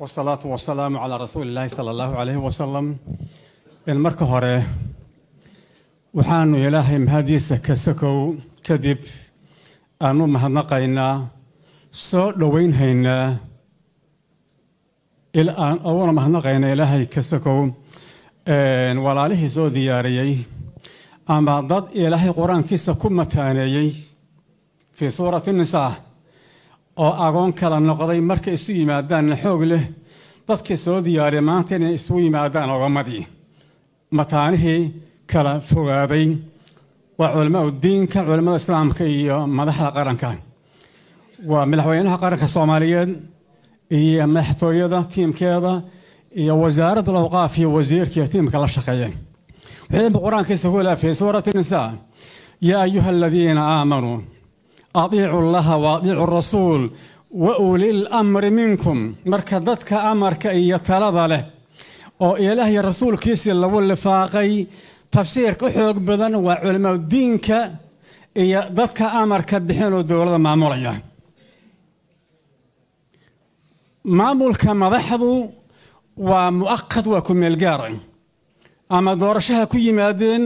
wsalaatu wasalaamu calaa rasuuli illaahi sala allahu calayhi wasalam marka hore waxaanu ilaahay mahadiisa sakow kadib aanu mahadnaqaynaa soo dhoweynhaynaa una mahadnaqaynaa ilaahay ka sakow walaalihii soo diyaariyey ama dad ilaahay qur-aankiisa ku mataaneeyey fii suurati nisaa oo agoon kala noqday markay isu yimaadaanna xoog leh dadkii soo diyaariya maanta inay isugu yimaadaan ogamadii mataanihii kala fogaaday waa culammaau diinka culammada islaamka iyo madaxda qaranka waa madaxweynaha qaranka soomaaliyeed iyo madaxtooyada tiimkeeda iyo wasaaradda awqaaf iyo wasiirka iyo tiimka la shaqeeya wuxuu qur-aankiisa ku laafiyey suurat nisaa yaa ayuha aladiina aamanuu adiicu llaha adiicu rasuul wa ulil amri minkum marka dadka amarka iyo talada leh oo ilaahay rasuulkiisii lagu lifaaqay tafsiirka u xoog badan waa culimmau diinka iyo dadka amarka bixin oo dowladda maamulaya maamulka madaxdu waa mu'aqad waa ku meelgaara ama doorashaha ku yimaadeen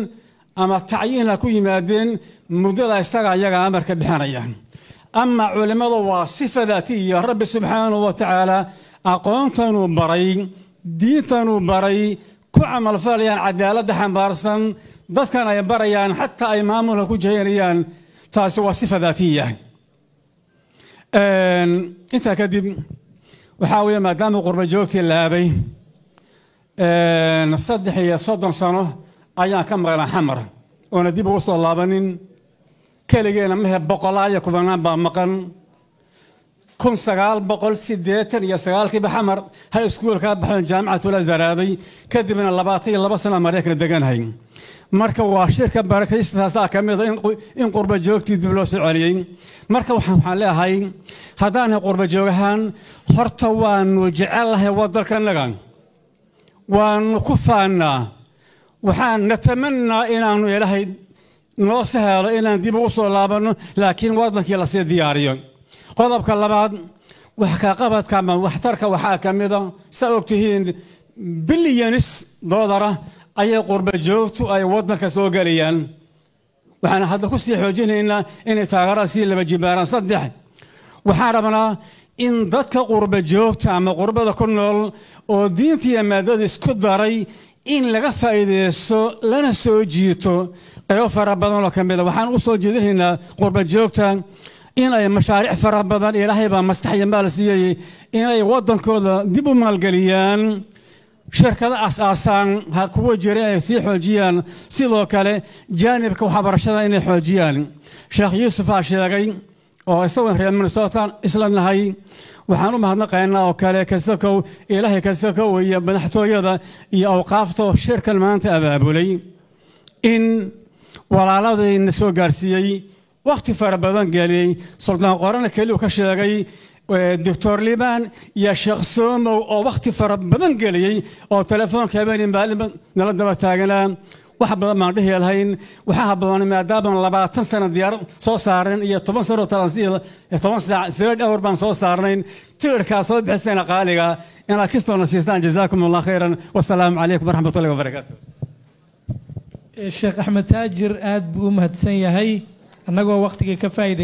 ama tacyiin tacyiina ku yimaadeen muddada isaga ayaga amarka bixinayaan ama culimmadu waa sifa daati iyo rabbi subxaanahu wa tacaala aqoontanuu baray diintanuu baray ku camalfalayaan cadaaladda xambaarsan dadkan ay barayaan xataa ay maamulka ku jahaynayaan taasi waa sifa daatiya intaa kadib waxaa weeye maadaama qurba joogtii laabay saddex iyo soddon sano ayaan ka maqnaa xamar oona dib ugu soo laabanin keligeena mahe boqolaa kubanaan baa maqan kun sagaal boqol siddeetan iyo sagaalkiiba xamar ha iskuulkaa baxeen jaamicatul azaraaday kadibna labaatan iyo laba sana mareykan deganahay marka waa shirka barakaystaasaa ka mida ah in qurba joogtii dib loo soo celiyey marka waxaan leeahay haddaanahay qurba joogahaan horta waanu jecel lahay wadanka waanu ku faannaa waxaan natamanaa inaanu ilaahay noo sahalo inaan dib ugu soo laabanno laakiin wadankii lasii diyaariyo qodobka labaad wax waxkaqabadka ama waxtarka waxaa ka mida ah, saa ogtihiin bilyanis doolara ayay qurbajoogtu ay wadanka soo gelayaan waxaan hadda kusii xoojinaynaa inay taageerada sii laba jibaaraan saddex waxaan rabnaa in dadka qurbajoogta ama qurbada ku nool oo diintiiyo maadada isku daray in laga faa'iidaysto lana soo jiito qaybo fara badan oo ka mid a ah. waxaan u soo jeedinaynaa joogta inay mashaariic fara badan ilaahay baa mastax iyo maal siiyey inay waddankooda dib u maalgeliyaan shirkada asaasaan ha kuwa jira ay sii xoojiyaan sidoo kale jaanibka waxbarashada inay xoojiyaan sheekh yuusuf aa sheegay oo isagoo reer minnesota isla nahay waxaan u mahadnaqaynaa oo kale kastakow ilaahay kastakow iyo madaxtooyada iyo awqaafta shirkan maanta abaabulay in walaaladayna soo gaarsiiyey wakhti fara badan geliyey suldaan qorana keliuu ka sheegay doctor liban iyo sheekh soomow oo wakhti fara badan geliyey oo telefoonka habeenii maalinba nala daba taaganaa wax badan baan dhihi lahayn waxaa habboonan maadaaman labaatan sano diyaar soo saareen iyo toban sanoo toban saac third hour baan soo saarnayn tiirkaa soo bixisayna qaaliga inaad kistoona siistaan jazaakum allah khayran wasalaamu calaykum waraxmatullahi wabarakaatu sheekh axmed taajir aad buu u mahadsan yahay annagoo wakhtiga ka faa'iday